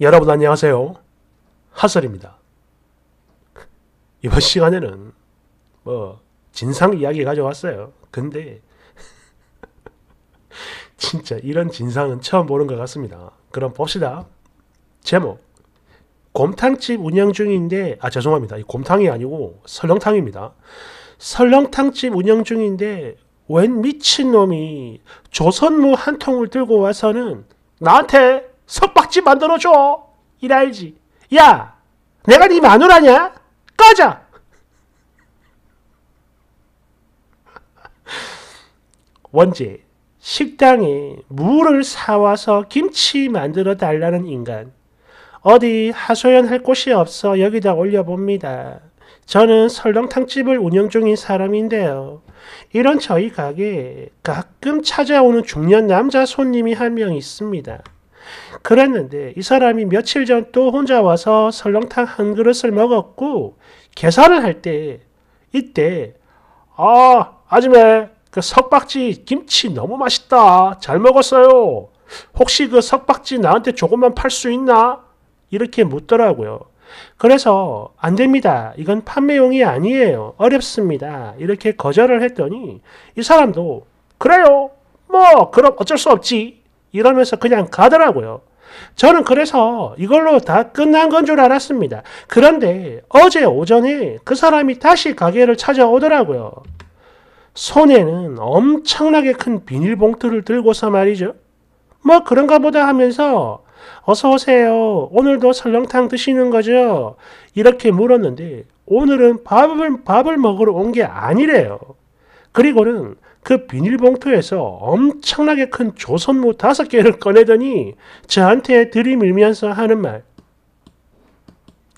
여러분 안녕하세요. 하설입니다. 이번 어. 시간에는 뭐 진상 이야기 가져왔어요. 근데 진짜 이런 진상은 처음 보는 것 같습니다. 그럼 봅시다. 제목 곰탕집 운영 중인데 아 죄송합니다. 곰탕이 아니고 설렁탕입니다. 설렁탕집 운영 중인데 웬 미친놈이 조선무 한 통을 들고 와서는 나한테 석박지 만들어줘. 이랄지. 야, 내가 네 마누라냐? 꺼져! 원제 식당에 물을 사와서 김치 만들어 달라는 인간. 어디 하소연할 곳이 없어 여기다 올려봅니다. 저는 설렁탕집을 운영 중인 사람인데요. 이런 저희 가게에 가끔 찾아오는 중년 남자 손님이 한 명 있습니다. 그랬는데 이 사람이 며칠 전 또 혼자 와서 설렁탕 한 그릇을 먹었고 계산을 할 때 이때 아 아줌마 그 석박지 김치 너무 맛있다 잘 먹었어요 혹시 그 석박지 나한테 조금만 팔 수 있나 이렇게 묻더라고요 그래서 안 됩니다 이건 판매용이 아니에요 어렵습니다 이렇게 거절을 했더니 이 사람도 그래요 뭐 그럼 어쩔 수 없지 이러면서 그냥 가더라고요. 저는 그래서 이걸로 다 끝난 건 줄 알았습니다. 그런데 어제 오전에 그 사람이 다시 가게를 찾아오더라고요. 손에는 엄청나게 큰 비닐봉투를 들고서 말이죠. 뭐 그런가 보다 하면서 어서 오세요. 오늘도 설렁탕 드시는 거죠? 이렇게 물었는데 오늘은 밥을 밥을 먹으러 온 게 아니래요. 그리고는 그 비닐봉투에서 엄청나게 큰 조선모 다섯 개를 꺼내더니 저한테 들이밀면서 하는 말.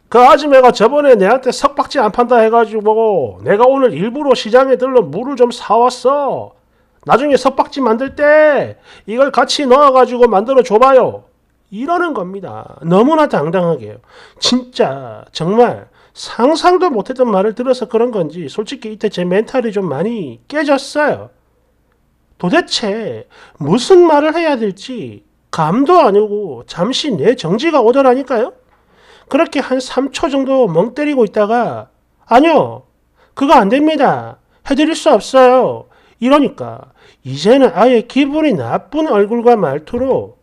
그 아줌마가 저번에 내한테 석박지 안 판다 해가지고 내가 오늘 일부러 시장에 들러 물을 좀 사왔어. 나중에 석박지 만들 때 이걸 같이 넣어가지고 만들어 줘봐요. 이러는 겁니다. 너무나 당당하게요. 진짜 정말 상상도 못했던 말을 들어서 그런 건지 솔직히 이때 제 멘탈이 좀 많이 깨졌어요. 도대체 무슨 말을 해야 될지 감도 아니고 잠시 내 정지가 오더라니까요. 그렇게 한 3초 정도 멍 때리고 있다가 아니요. 그거 안 됩니다. 해드릴 수 없어요. 이러니까 이제는 아예 기분이 나쁜 얼굴과 말투로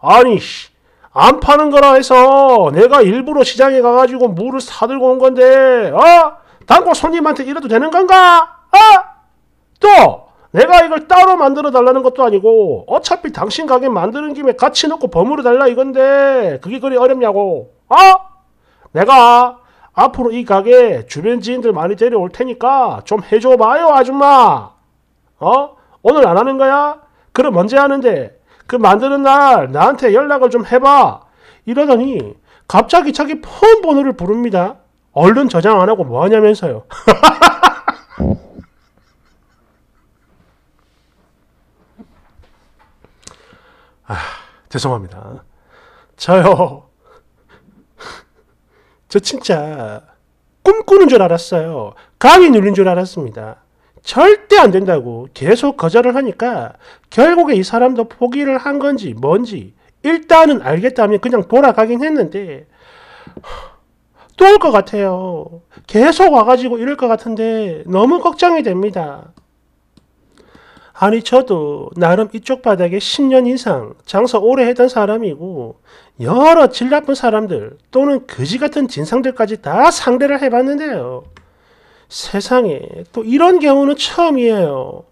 아니 씨, 안 파는 거라 해서 내가 일부러 시장에 가가지고 물을 사들고 온 건데 어? 단골 손님한테 이래도 되는 건가? 어? 또 내가 이걸 따로 만들어 달라는 것도 아니고 어차피 당신 가게 만드는 김에 같이 넣고 버무려 달라 이건데 그게 그리 어렵냐고 어? 내가 앞으로 이 가게 주변 지인들 많이 데려올 테니까 좀 해줘봐요 아줌마 어? 오늘 안 하는 거야? 그럼 언제 하는데 그 만드는 날 나한테 연락을 좀 해봐 이러더니 갑자기 자기 폰 번호를 부릅니다 얼른 저장 안 하고 뭐 하냐면서요 아, 죄송합니다. 저요. 저 진짜 꿈꾸는 줄 알았어요. 감이 눌린 줄 알았습니다. 절대 안 된다고 계속 거절을 하니까 결국에 이 사람도 포기를 한 건지 뭔지 일단은 알겠다 면 그냥 돌아가긴 했는데 또 올 것 같아요. 계속 와가지고 이럴 것 같은데 너무 걱정이 됩니다. 아니 저도 나름 이쪽 바닥에 10년 이상 장사 오래 했던 사람이고 여러 질 나쁜 사람들 또는 거지 같은 진상들까지 다 상대를 해봤는데요. 세상에 또 이런 경우는 처음이에요.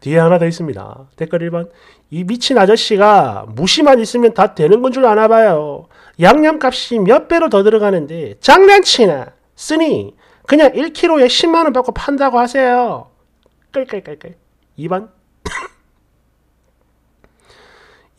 뒤에 하나 더 있습니다. 댓글 1번 이 미친 아저씨가 무시만 있으면 다 되는 건 줄 아나 봐요. 양념값이 몇 배로 더 들어가는데 장난치나 쓰니 그냥 1kg에 10만원 받고 판다고 하세요. 깔깔깔깔 2반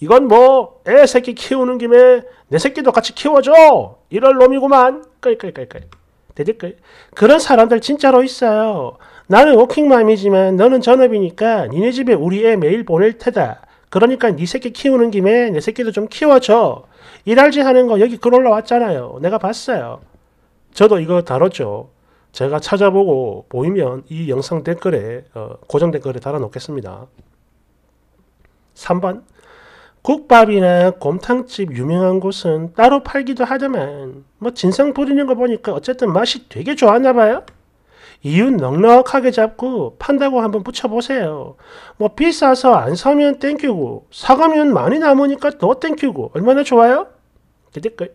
이건 뭐 애 새끼 키우는 김에 내 새끼도 같이 키워줘 이럴 놈이구만 끌끌끌끌 대댓글 그런 사람들 진짜로 있어요 나는 워킹맘이지만 너는 전업이니까 니네 집에 우리 애 매일 보낼 테다 그러니까 네 새끼 키우는 김에 내 새끼도 좀 키워줘 일할지 하는 거 여기 글 올라왔잖아요 내가 봤어요 저도 이거 다뤘죠 제가 찾아보고 보이면 이 영상 댓글에 어, 고정 댓글에 달아 놓겠습니다. 3번 국밥이나 곰탕집 유명한 곳은 따로 팔기도 하지만 뭐 진상 부리는 거 보니까 어쨌든 맛이 되게 좋았나 봐요. 이유 넉넉하게 잡고 판다고 한번 붙여보세요. 뭐 비싸서 안 사면 땡큐고 사가면 많이 남으니까 더 땡큐고 얼마나 좋아요? 그 댓글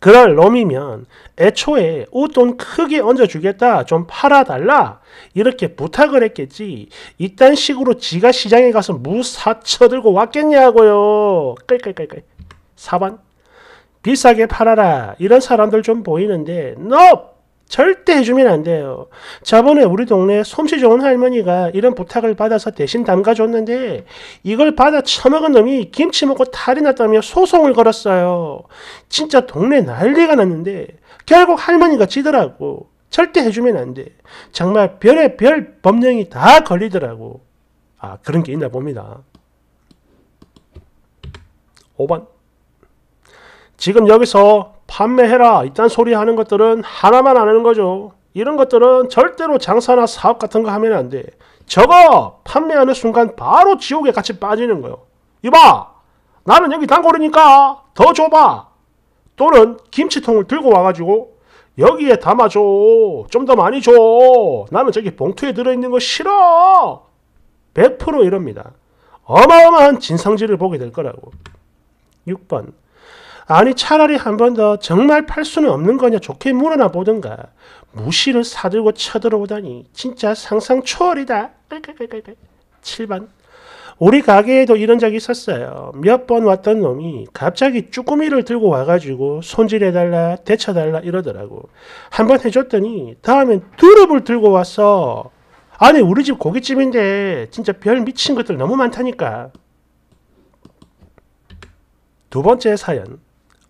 그럴 놈이면 애초에 옷 돈 크게 얹어주겠다 좀 팔아달라 이렇게 부탁을 했겠지 이딴 식으로 지가 시장에 가서 무사쳐 들고 왔겠냐고요 끌끌끌끌 4번 비싸게 팔아라 이런 사람들 좀 보이는데 NO! 절대 해주면 안 돼요. 저번에 우리 동네 솜씨 좋은 할머니가 이런 부탁을 받아서 대신 담가줬는데 이걸 받아 처먹은 놈이 김치 먹고 탈이 났다며 소송을 걸었어요. 진짜 동네 난리가 났는데 결국 할머니가 지더라고. 절대 해주면 안 돼. 정말 별의 별 법령이 다 걸리더라고. 아 그런 게 있나 봅니다. 5번 지금 여기서 판매해라 이딴 소리 하는 것들은 하나만 안 하는 거죠. 이런 것들은 절대로 장사나 사업 같은 거 하면 안 돼. 저거 판매하는 순간 바로 지옥에 같이 빠지는 거예요. 이봐 나는 여기 단골이니까 더 줘봐. 또는 김치통을 들고 와가지고 여기에 담아줘. 좀 더 많이 줘. 나는 저기 봉투에 들어있는 거 싫어. 100% 이럽니다. 어마어마한 진상지를 보게 될 거라고. 6번 아니 차라리 한 번 더 정말 팔 수는 없는 거냐 좋게 물어나 보든가 무시를 사들고 쳐들어오다니 진짜 상상 초월이다. 7번 우리 가게에도 이런 적이 있었어요. 몇 번 왔던 놈이 갑자기 쭈꾸미를 들고 와가지고 손질해달라, 데쳐달라 이러더라고. 한 번 해줬더니 다음엔 두릅을 들고 와서 아니 우리 집 고깃집인데 진짜 별 미친 것들 너무 많다니까. 두 번째 사연.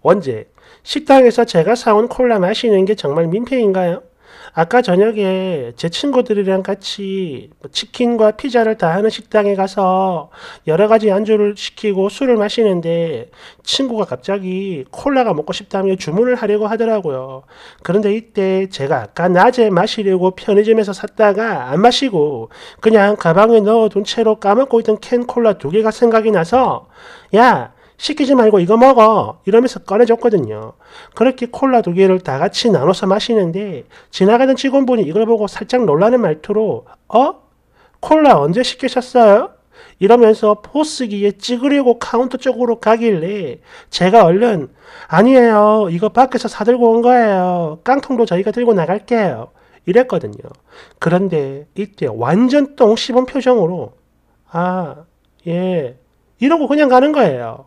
원제, 식당에서 제가 사온 콜라 마시는 게 정말 민폐인가요? 아까 저녁에 제 친구들이랑 같이 뭐 치킨과 피자를 다 하는 식당에 가서 여러 가지 안주를 시키고 술을 마시는데 친구가 갑자기 콜라가 먹고 싶다며 주문을 하려고 하더라고요. 그런데 이때 제가 아까 낮에 마시려고 편의점에서 샀다가 안 마시고 그냥 가방에 넣어둔 채로 까먹고 있던 캔 콜라 두 개가 생각이 나서 야, 시키지 말고 이거 먹어 이러면서 꺼내줬거든요. 그렇게 콜라 두 개를 다 같이 나눠서 마시는데 지나가던 직원분이 이걸 보고 살짝 놀라는 말투로 어? 콜라 언제 시키셨어요? 이러면서 포스기에 찌그리고 카운터 쪽으로 가길래 제가 얼른 아니에요 이거 밖에서 사들고 온 거예요 깡통도 저희가 들고 나갈게요 이랬거든요 그런데 이때 완전 똥 씹은 표정으로 아 예 이러고 그냥 가는 거예요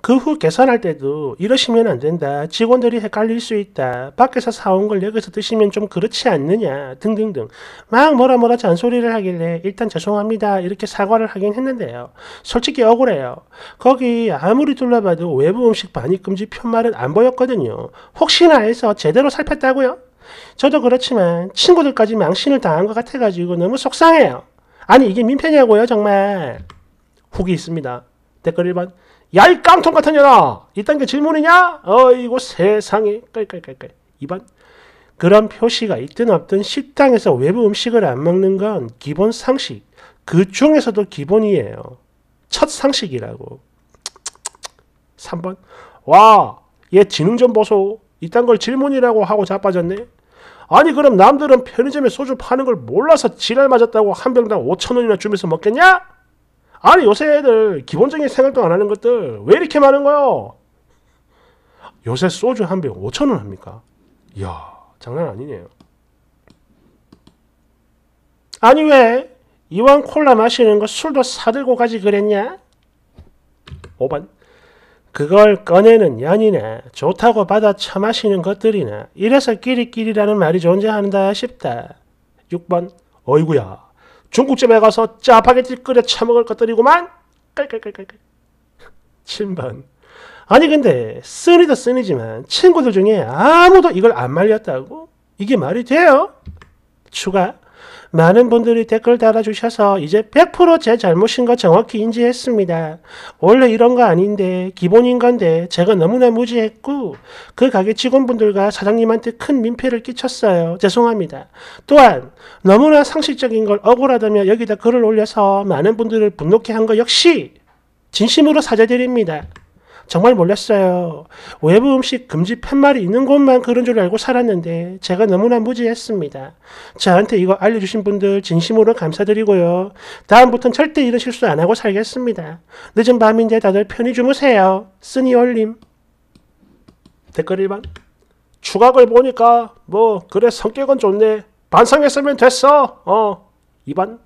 그후 계산할 때도 이러시면 안 된다. 직원들이 헷갈릴 수 있다. 밖에서 사온 걸 여기서 드시면 좀 그렇지 않느냐 등등등 막 뭐라 뭐라 잔소리를 하길래 일단 죄송합니다 이렇게 사과를 하긴 했는데요. 솔직히 억울해요. 거기 아무리 둘러봐도 외부 음식 반입 금지 편말은 안 보였거든요. 혹시나 해서 제대로 살폈다고요? 저도 그렇지만 친구들까지 망신을 당한 것 같아가지고 너무 속상해요. 아니 이게 민폐냐고요 정말. 후기 있습니다. 댓글 1번 얄 깡통 같은 년아 이딴 게 질문이냐? 어이고 세상에 깔깔깔깔 이번 그런 표시가 있든 없든 식당에서 외부 음식을 안 먹는 건 기본 상식 그 중에서도 기본이에요 첫 상식이라고 3번 와얘 지능 좀 보소 이딴 걸 질문이라고 하고 자빠졌네 아니 그럼 남들은 편의점에 소주 파는 걸 몰라서 지랄 맞았다고 한 병당 5천원이나 주면서 먹겠냐? 아니 요새 애들 기본적인 생각도 안 하는 것들 왜 이렇게 많은 거요? 요새 소주 한병 5천원 합니까? 이야 장난 아니네요. 아니 왜 이왕 콜라 마시는 거 술도 사들고 가지 그랬냐? 5번 그걸 꺼내는 연이네 좋다고 받아 처마시는 것들이네 이래서 끼리끼리라는 말이 존재한다 싶다. 6번 어이구야 중국집에 가서 짜파게티 끓여 처먹을 것들이고만 깔깔깔깔깔 7번 아니 근데 쓰니도 쓰니지만 친구들 중에 아무도 이걸 안 말렸다고? 이게 말이 돼요? 추가 많은 분들이 댓글 달아주셔서 이제 100%제 잘못인 거 정확히 인지했습니다. 원래 이런 거 아닌데 기본인 건데 제가 너무나 무지했고 그 가게 직원분들과 사장님한테 큰 민폐를 끼쳤어요. 죄송합니다. 또한 너무나 상식적인 걸 억울하다며 여기다 글을 올려서 많은 분들을 분노케 한 거 역시 진심으로 사죄드립니다. 정말 몰랐어요. 외부 음식 금지 팻말이 있는 곳만 그런 줄 알고 살았는데 제가 너무나 무지했습니다. 저한테 이거 알려주신 분들 진심으로 감사드리고요. 다음부터는 절대 이런 실수 안 하고 살겠습니다. 늦은 밤인데 다들 편히 주무세요. 쓰니 올림. 댓글 1번. 추각을 보니까 뭐 그래 성격은 좋네. 반성했으면 됐어. 어. 2번.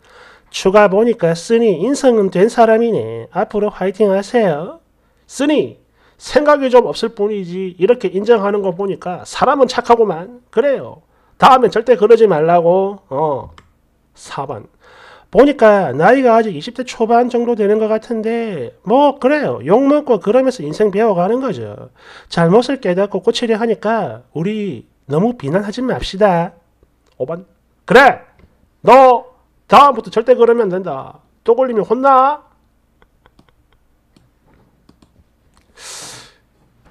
추가 보니까 쓰니 인성은 된 사람이네. 앞으로 화이팅 하세요. 쓰니 생각이 좀 없을 뿐이지 이렇게 인정하는 거 보니까 사람은 착하고만 그래요. 다음엔 절대 그러지 말라고 어 4번 보니까 나이가 아직 20대 초반 정도 되는 것 같은데 뭐 그래요 욕먹고 그러면서 인생 배워가는 거죠 잘못을 깨닫고 고치려 하니까 우리 너무 비난하지 맙시다 5번 그래 너 다음부터 절대 그러면 된다 또 걸리면 혼나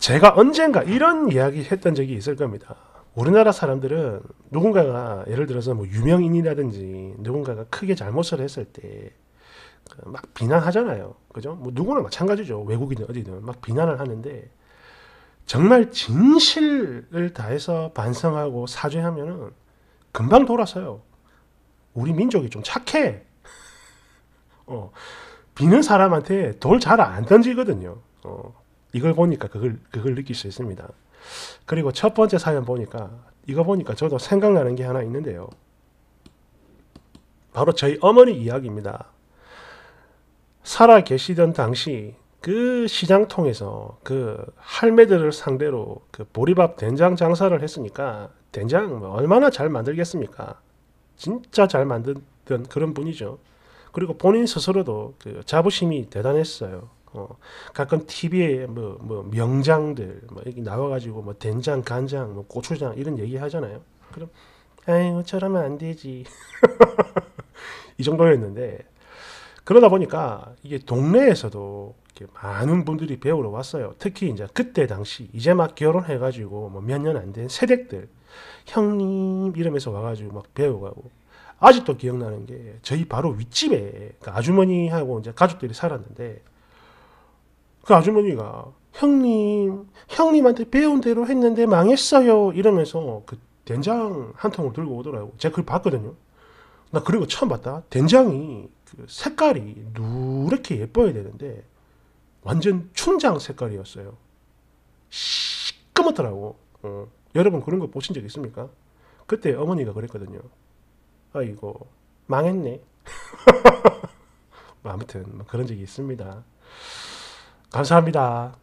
제가 언젠가 이런 이야기 했던 적이 있을 겁니다. 우리나라 사람들은 누군가가 예를 들어서 뭐 유명인이라든지 누군가가 크게 잘못을 했을 때막 그 비난하잖아요. 그죠? 뭐 누구나 마찬가지죠. 외국이 어디든 막 비난을 하는데 정말 진실을 다해서 반성하고 사죄하면은 금방 돌아서요. 우리 민족이 좀 착해. 어, 비는 사람한테 돌 잘 안 던지거든요. 어, 이걸 보니까 그걸, 그걸 느낄 수 있습니다. 그리고 첫 번째 사연 보니까 이거 보니까 저도 생각나는 게 하나 있는데요. 바로 저희 어머니 이야기입니다. 살아 계시던 당시 그시장통해서그 할매들을 상대로 그 보리밥 된장 장사를 했으니까 된장 뭐 얼마나 잘 만들겠습니까? 진짜 잘 만든 그런 분이죠. 그리고 본인 스스로도 그 자부심이 대단했어요. 어, 가끔 TV에 뭐, 뭐 명장들 뭐 여기 나와가지고 뭐 된장, 간장, 뭐 고추장 이런 얘기 하잖아요. 그럼 에이, 저러면 안 되지. 이 정도였는데 그러다 보니까 이게 동네에서도 많은 분들이 배우러 왔어요. 특히 이제 그때 당시 이제 막 결혼해가지고 뭐몇년 안 된 세댁들 형님 이러면서 와가지고 막배워고 아직도 기억나는 게 저희 바로 윗집에 그 아주머니하고 이제 가족들이 살았는데 그 아주머니가 형님, 형님한테 배운 대로 했는데 망했어요. 이러면서 그 된장 한 통을 들고 오더라고. 제가 그걸 봤거든요. 나 그리고 처음 봤다. 된장이 그 색깔이 누렇게 예뻐야 되는데 완전 춘장 색깔이었어요. 시끄멓더라고 어. 여러분 그런 거 보신 적 있습니까? 그때 어머니가 그랬거든요. 아이거 망했네. 뭐 아무튼 뭐 그런 적이 있습니다. 감사합니다.